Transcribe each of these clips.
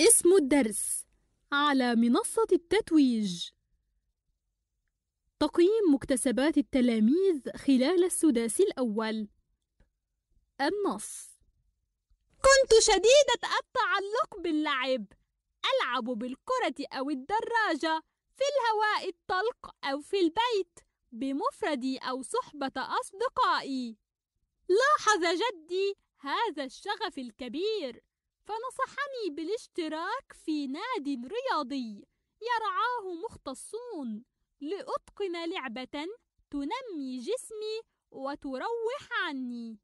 اسم الدرس على منصة التتويج تقييم مكتسبات التلاميذ خلال السداس الأول النص كنت شديدة التعلق باللعب ألعب بالكرة أو الدراجة في الهواء الطلق أو في البيت بمفردي أو صحبة أصدقائي لاحظ جدي هذا الشغف الكبير فنصحني بالاشتراك في ناد رياضي يرعاه مختصون لأتقن لعبة تنمي جسمي وتروح عني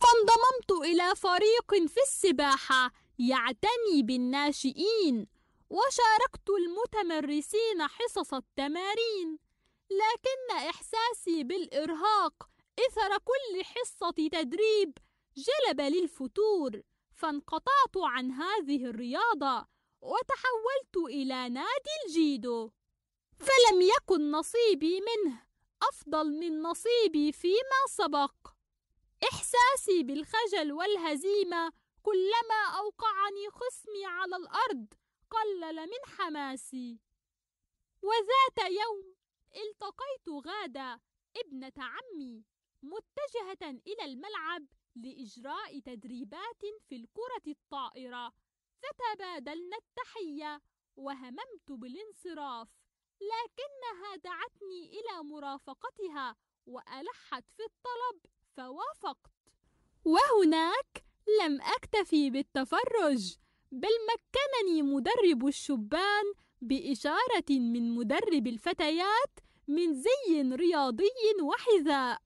فانضممت إلى فريق في السباحة يعتني بالناشئين وشاركت المتمرسين حصص التمارين لكن إحساسي بالإرهاق إثر كل حصة تدريب جلب للفتور فانقطعت عن هذه الرياضة وتحولت إلى نادي الجيدو فلم يكن نصيبي منه أفضل من نصيبي فيما سبق إحساسي بالخجل والهزيمة كلما أوقعني خصمي على الأرض قلل من حماسي وذات يوم التقيت غادة ابنة عمي متجهة إلى الملعب لإجراء تدريبات في الكرة الطائرة فتبادلنا التحية وهممت بالانصراف لكنها دعتني إلى مرافقتها وألحت في الطلب فوافقت وهناك لم أكتفي بالتفرج بل مكنني مدرب الشبان بإشارة من مدرب الفتيات من زي رياضي وحذاء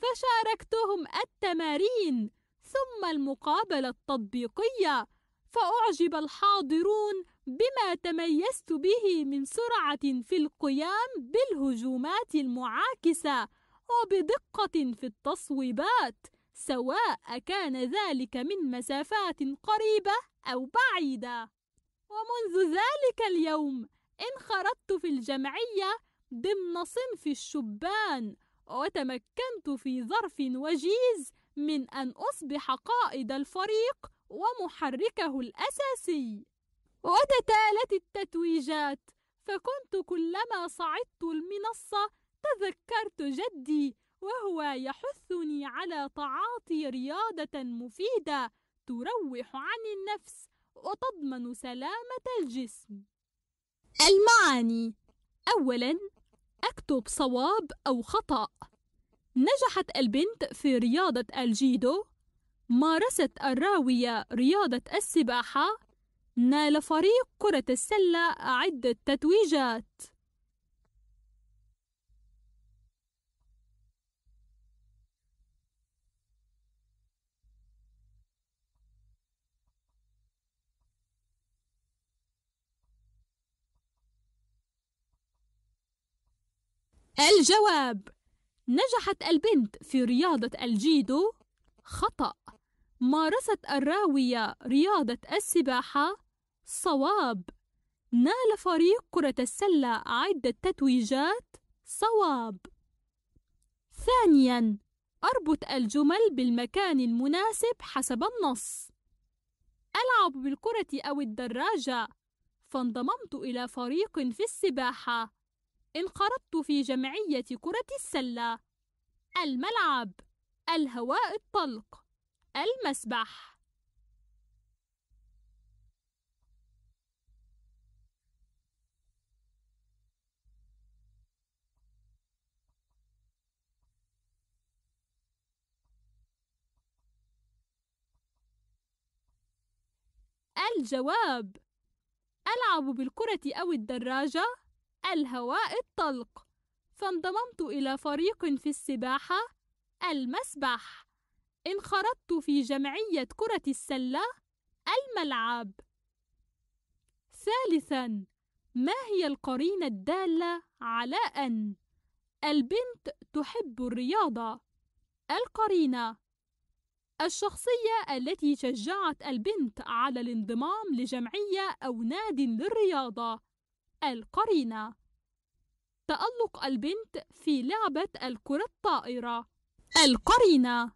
فشاركتهم التمارين ثم المقابلة التطبيقية فأعجب الحاضرون بما تميزت به من سرعة في القيام بالهجومات المعاكسة وبدقة في التصويبات سواء كان ذلك من مسافات قريبة أو بعيدة ومنذ ذلك اليوم انخرطت في الجمعية ضمن صنف الشبان وتمكنت في ظرف وجيز من أن أصبح قائد الفريق ومحركه الأساسي وتتالت التتويجات فكنت كلما صعدت المنصة تذكرت جدي وهو يحثني على تعاطي رياضة مفيدة تروح عن النفس وتضمن سلامة الجسم المعاني أولاً أكتب صواب أو خطأ نجحت البنت في رياضة الجيدو مارست الراوية رياضة السباحة نال فريق كرة السلة عدة تتويجات الجواب نجحت البنت في رياضة الجيدو خطأ مارست الراوية رياضة السباحة صواب نال فريق كرة السلة عدة تتويجات صواب ثانيا أربط الجمل بالمكان المناسب حسب النص ألعب بالكرة أو الدراجة فانضممت إلى فريق في السباحة انقرضت في جمعية كرة السلة الملعب الهواء الطلق المسبح الجواب ألعب بالكرة أو الدراجة الهواء الطلق فانضممت إلى فريق في السباحة المسبح انخرطت في جمعية كرة السلة الملعب ثالثا ما هي القرينة الدالة على أن البنت تحب الرياضة القرينة الشخصية التي شجعت البنت على الانضمام لجمعية أو ناد للرياضة القرينة تألق البنت في لعبة الكرة الطائرة القرينة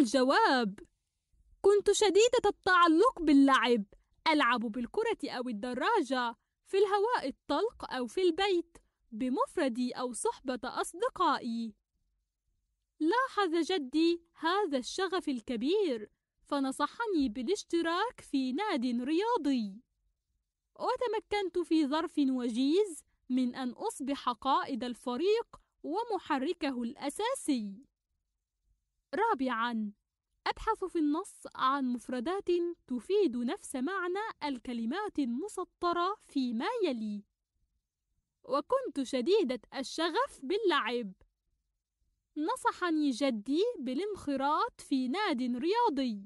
الجواب كنت شديدة التعلق باللعب ألعب بالكرة أو الدراجة في الهواء الطلق أو في البيت بمفردي أو صحبة أصدقائي. لاحظ جدي هذا الشغف الكبير فنصحني بالاشتراك في ناد رياضي وتمكنت في ظرف وجيز من ان اصبح قائد الفريق ومحركه الاساسي رابعا أبحث في النص عن مفردات تفيد نفس معنى الكلمات المسطرة فيما يلي: "وكنت شديدة الشغف باللعب". نصحني جدي بالانخراط في ناد رياضي.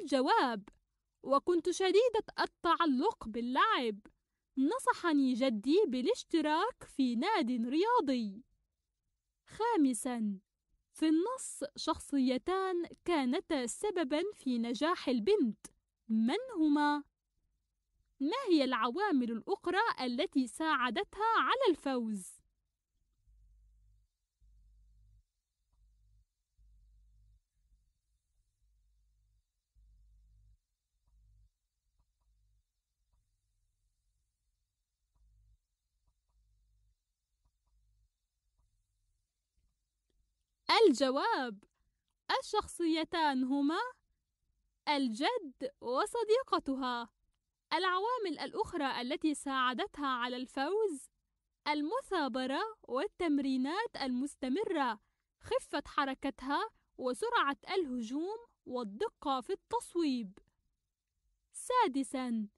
الجواب وكنت شديدة التعلق باللعب نصحني جدي بالاشتراك في ناد رياضي خامسا في النص شخصيتان كانتا سببا في نجاح البنت من هما ما هي العوامل الاخرى التي ساعدتها على الفوز الجواب الشخصيتان هما الجد وصديقتها العوامل الأخرى التي ساعدتها على الفوز المثابرة والتمرينات المستمرة خفة حركتها وسرعة الهجوم والدقة في التصويب سادساً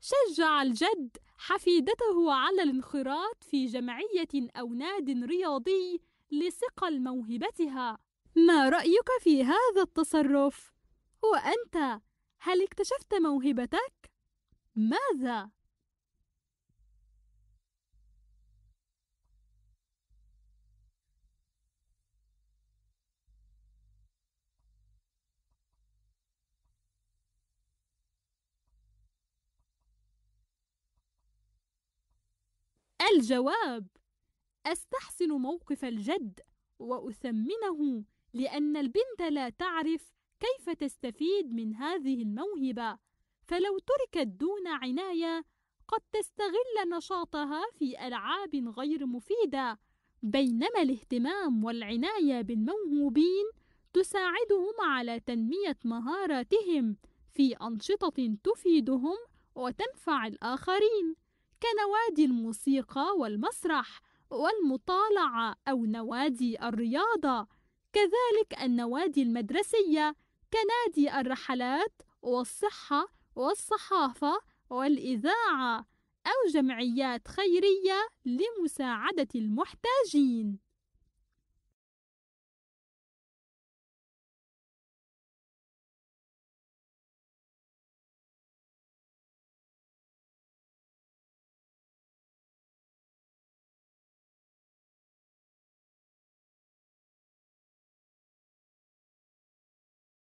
شجع الجد حفيدته على الانخراط في جمعية أو ناد رياضي لصقل موهبتها ما رأيك في هذا التصرف؟ وأنت هل اكتشفت موهبتك؟ ماذا؟ الجواب أستحسن موقف الجد وأثمنه لأن البنت لا تعرف كيف تستفيد من هذه الموهبة فلو تركت دون عناية قد تستغل نشاطها في ألعاب غير مفيدة بينما الاهتمام والعناية بالموهوبين تساعدهم على تنمية مهاراتهم في أنشطة تفيدهم وتنفع الآخرين كنوادي الموسيقى والمسرح والمطالعة أو نوادي الرياضة كذلك النوادي المدرسية كنادي الرحلات والصحة والصحافة والإذاعة أو جمعيات خيرية لمساعدة المحتاجين